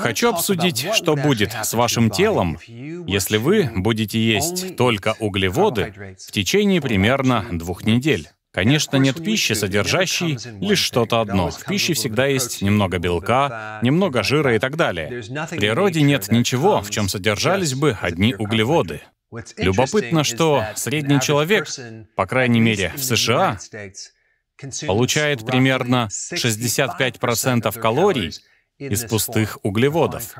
Хочу обсудить, что будет с вашим телом, если вы будете есть только углеводы в течение примерно двух недель. Конечно, нет пищи, содержащей лишь что-то одно. В пище всегда есть немного белка, немного жира и так далее. В природе нет ничего, в чем содержались бы одни углеводы. Любопытно, что средний человек, по крайней мере в США, получает примерно 65% калорий из пустых углеводов.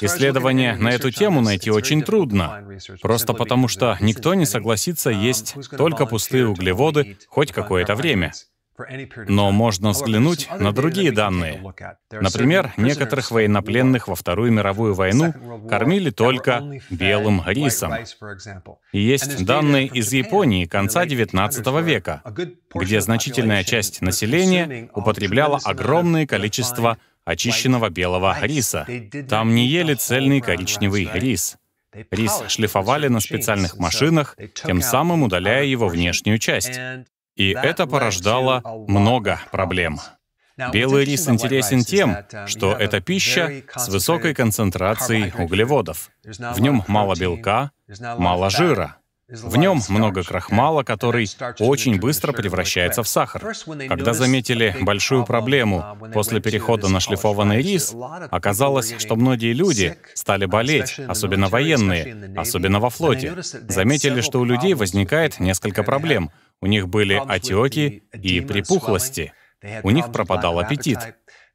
Исследование на эту тему найти очень трудно, просто потому что никто не согласится um, есть только пустые углеводы хоть какое-то время. Но можно взглянуть на другие данные. Например, некоторых военнопленных во Вторую мировую войну кормили только белым рисом. И есть данные из Японии конца XIX века, где значительная часть населения употребляла огромное количество очищенного белого риса. Там не ели цельный коричневый рис. Рис шлифовали на специальных машинах, тем самым удаляя его внешнюю часть. И это порождало много проблем. Белый рис интересен тем, um, что это пища с высокой концентрацией углеводов. В нем мало белка, мало жира. В нем много крахмала, который очень быстро превращается в сахар. Когда заметили большую проблему после перехода на шлифованный рис, оказалось, что многие люди стали болеть, особенно военные, особенно во флоте. Заметили, что у людей возникает несколько проблем. У них были отеки и припухлости. У них пропадал аппетит.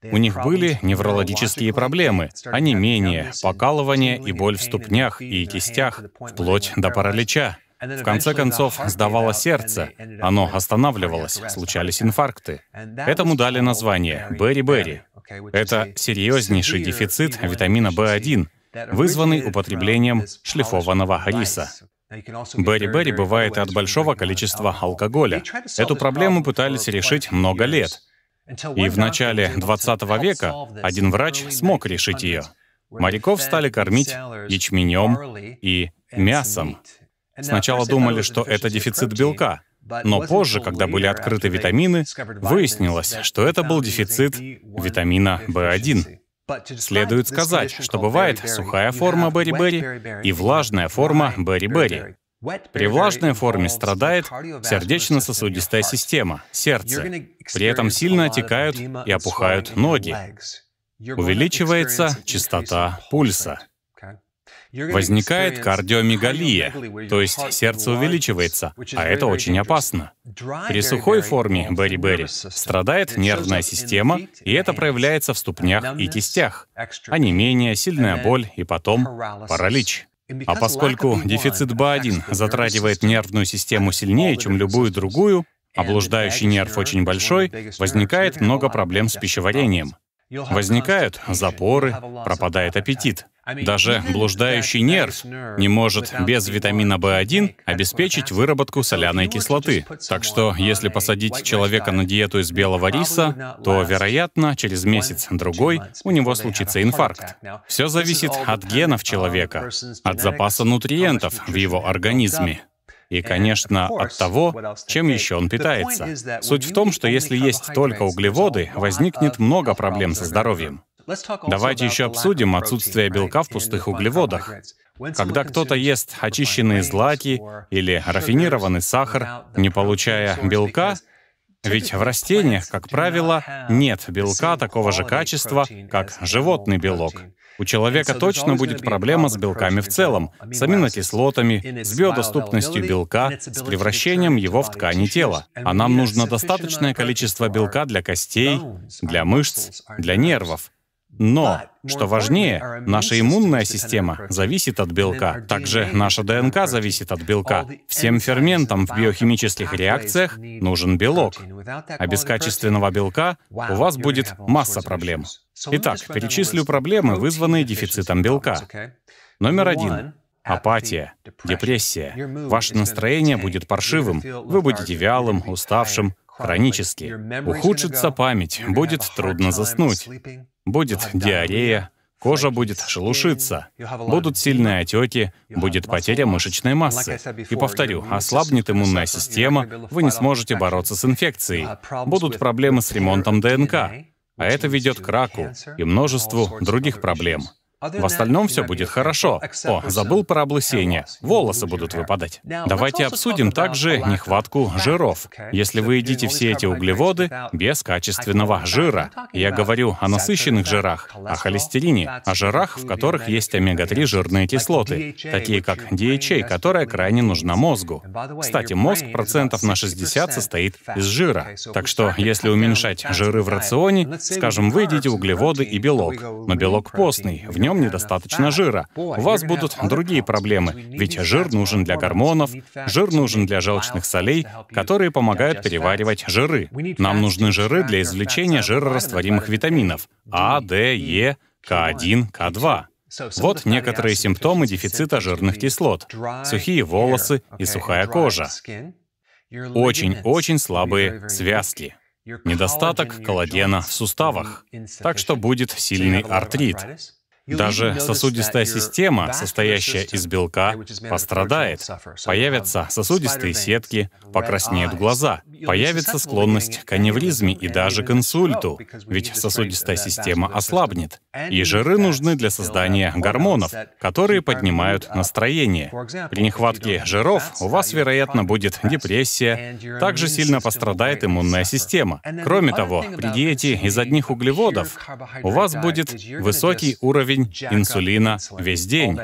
У них были неврологические проблемы, онемение, покалывание и боль в ступнях и кистях, вплоть до паралича. В конце концов, сдавало сердце, оно останавливалось, случались инфаркты. Этому дали название «бери-бери». Это серьезнейший дефицит витамина В1, вызванный употреблением шлифованного риса. Бери-бери бывает и от большого количества алкоголя. Эту проблему пытались решить много лет, и в начале 20 века один врач смог решить ее. Моряков стали кормить ячменем и мясом. Сначала думали, что это дефицит белка, но позже, когда были открыты витамины, выяснилось, что это был дефицит витамина B1. Следует сказать, что бывает сухая форма берри-берри и влажная форма берри-берри. При влажной форме страдает сердечно-сосудистая система, сердце. При этом сильно отекают и опухают ноги. Увеличивается частота пульса. Возникает кардиомегалия, то есть сердце увеличивается, а это очень опасно. При сухой форме бери-бери страдает нервная система, и это проявляется в ступнях и кистях, а не менее сильная боль и потом паралич. А поскольку дефицит B1 затрагивает нервную систему сильнее, чем любую другую, а блуждающий нерв очень большой, возникает много проблем с пищеварением. Возникают запоры, пропадает аппетит. Даже блуждающий нерв не может без витамина в 1 обеспечить выработку соляной кислоты. Так что, если посадить человека на диету из белого риса, то, вероятно, через месяц-другой у него случится инфаркт. Все зависит от генов человека, от запаса нутриентов в его организме и, конечно, от того, чем еще он питается. Суть в том, что если есть только углеводы, возникнет много проблем со здоровьем. Давайте еще обсудим отсутствие белка в пустых углеводах. Когда кто-то ест очищенные злаки или рафинированный сахар, не получая белка, ведь в растениях, как правило, нет белка такого же качества, как животный белок. У человека точно будет проблема с белками в целом, с аминокислотами, с биодоступностью белка, с превращением его в ткани тела. А нам нужно достаточное количество белка для костей, для мышц, для нервов. Но, что важнее, наша иммунная система зависит от белка. Также наша ДНК зависит от белка. Всем ферментам в биохимических реакциях нужен белок. А без качественного белка у вас будет масса проблем. Итак, перечислю проблемы, вызванные дефицитом белка. Номер один. Апатия, депрессия. Ваше настроение будет паршивым, вы будете вялым, уставшим, хронически. Ухудшится память, будет трудно заснуть, будет диарея, кожа будет шелушиться, будут сильные отеки, будет потеря мышечной массы. И повторю, ослабнет иммунная система, вы не сможете бороться с инфекцией, uh, будут проблемы с ремонтом ДНК, а это ведет к раку и множеству других проблем. В остальном все будет хорошо. О, забыл про облысение. Волосы будут выпадать. Давайте обсудим также нехватку жиров. Если вы едите все эти углеводы без качественного жира, я говорю о насыщенных жирах, о холестерине, о жирах, в которых есть омега-3 жирные кислоты, такие как DHA, которая крайне нужна мозгу. Кстати, мозг процентов на 60 состоит из жира. Так что, если уменьшать жиры в рационе, скажем, вы едите углеводы и белок, но белок постный, в нем нем недостаточно жира. У вас будут другие проблемы, ведь жир нужен для гормонов, жир нужен для желчных солей, которые помогают переваривать жиры. Нам нужны жиры для извлечения жирорастворимых витаминов А, Д, Е, К1, К2. Вот некоторые симптомы дефицита жирных кислот. Сухие волосы и сухая кожа. Очень-очень слабые связки. Недостаток коллагена в суставах. Так что будет сильный артрит. Даже сосудистая система, состоящая из белка, пострадает. Появятся сосудистые сетки, покраснеют глаза, появится склонность к аневризме и даже к инсульту, ведь сосудистая система ослабнет. И жиры нужны для создания гормонов, которые поднимают настроение. При нехватке жиров uh, у вас, вероятно, будет депрессия, также сильно пострадает иммунная система. Кроме того, при диете из одних углеводов у вас будет высокий уровень уровень инсулина весь день.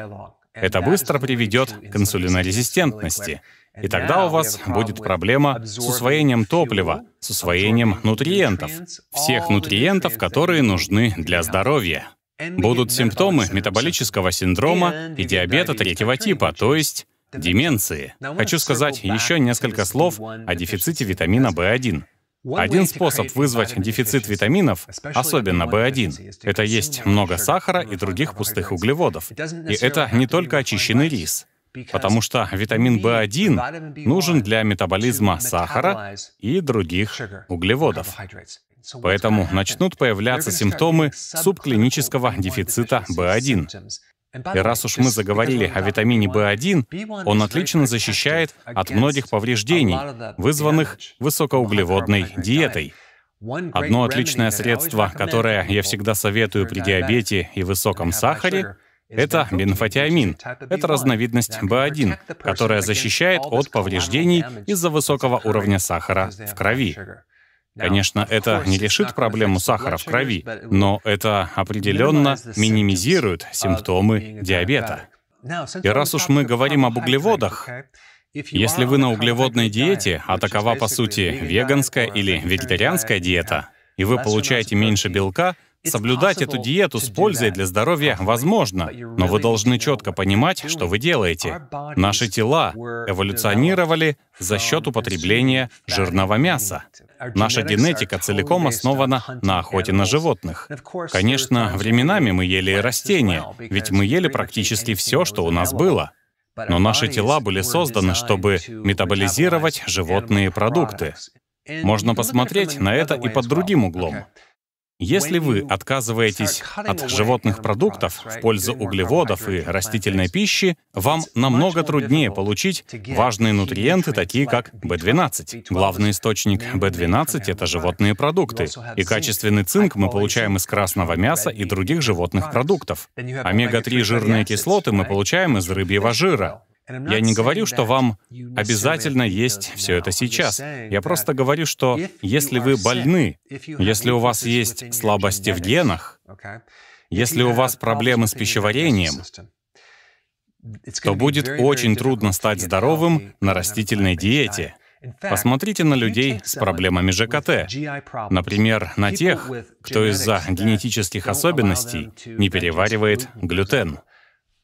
Это быстро приведет к инсулинорезистентности. И тогда у вас будет проблема с усвоением топлива, с усвоением нутриентов, всех нутриентов, которые нужны для здоровья. Будут симптомы метаболического синдрома и диабета третьего типа, то есть деменции. Хочу сказать еще несколько слов о дефиците витамина В1. Один способ вызвать дефицит витаминов, особенно B1, это есть много сахара и других пустых углеводов. И это не только очищенный рис, потому что витамин B1 нужен для метаболизма сахара и других углеводов. Поэтому начнут появляться симптомы субклинического дефицита B1, и раз уж мы заговорили о витамине В1, он отлично защищает от многих повреждений, вызванных высокоуглеводной диетой. Одно отличное средство, которое я всегда советую при диабете и высоком сахаре, это бенфотиамин. Это разновидность В1, которая защищает от повреждений из-за высокого уровня сахара в крови. Конечно, это не решит проблему сахара в крови, но это определенно минимизирует симптомы диабета. И раз уж мы говорим об углеводах, если вы на углеводной диете, а такова, по сути, веганская или вегетарианская диета, и вы получаете меньше белка — Соблюдать эту диету с пользой для здоровья uh-huh. возможно, но вы должны четко понимать, что вы делаете. Наши тела эволюционировали за счет употребления жирного мяса. Наша генетика целиком основана на охоте на животных. Конечно, временами мы ели и растения, ведь мы ели практически все, что у нас было. Но наши тела были созданы, чтобы метаболизировать животные продукты. Можно посмотреть на это и под другим углом. Если вы отказываетесь от животных продуктов в пользу углеводов и растительной пищи, вам намного труднее получить важные нутриенты, такие как B12. Главный источник B12 — это животные продукты, и качественный цинк мы получаем из красного мяса и других животных продуктов. Омега-3 жирные кислоты мы получаем из рыбьего жира, я не говорю, что вам обязательно есть все это сейчас. Я просто говорю, что если вы больны, если у вас есть слабости в генах, если у вас проблемы с пищеварением, то будет очень трудно стать здоровым на растительной диете. Посмотрите на людей с проблемами ЖКТ. Например, на тех, кто из-за генетических особенностей не переваривает глютен.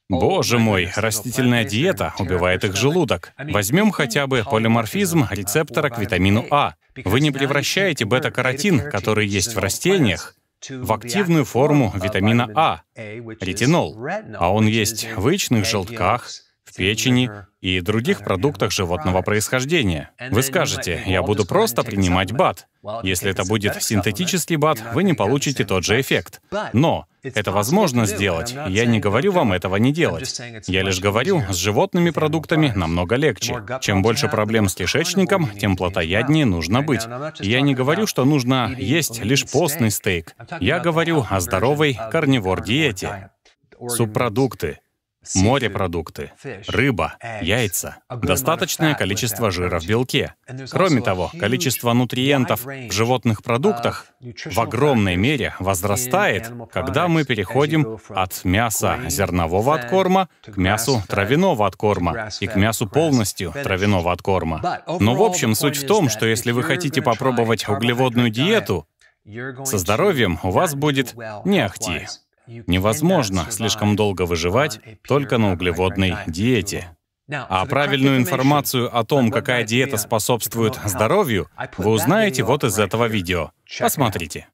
Боже мой, растительная диета убивает их желудок. Возьмем хотя бы полиморфизм рецептора к витамину А. Вы не превращаете бета-каротин, который есть в растениях, в активную форму витамина А, ретинол, а он есть в яичных желтках, в печени и других продуктах животного происхождения. Вы скажете, я буду просто принимать БАТ. Если это будет синтетический БАТ, вы не получите тот же эффект. Но это возможно сделать. Я не говорю вам этого не делать. Я лишь говорю, с животными продуктами намного легче. Чем больше проблем с кишечником, тем плотояднее нужно быть. Я не говорю, что нужно есть лишь постный стейк. Я говорю о здоровой карнивор-диете. Субпродукты, морепродукты, рыба, яйца, достаточное количество жира в белке. Кроме того, количество нутриентов в животных продуктах uh, в огромной мере возрастает, когда мы переходим от мяса зернового откорма к мясу травяного откорма и к мясу полностью травяного откорма. Но в общем суть в том, что если вы хотите попробовать углеводную диету, со здоровьем у вас будет не ахти. Невозможно слишком долго выживать только на углеводной диете. А правильную информацию о том, какая диета способствует здоровью, вы узнаете вот из этого видео. Посмотрите.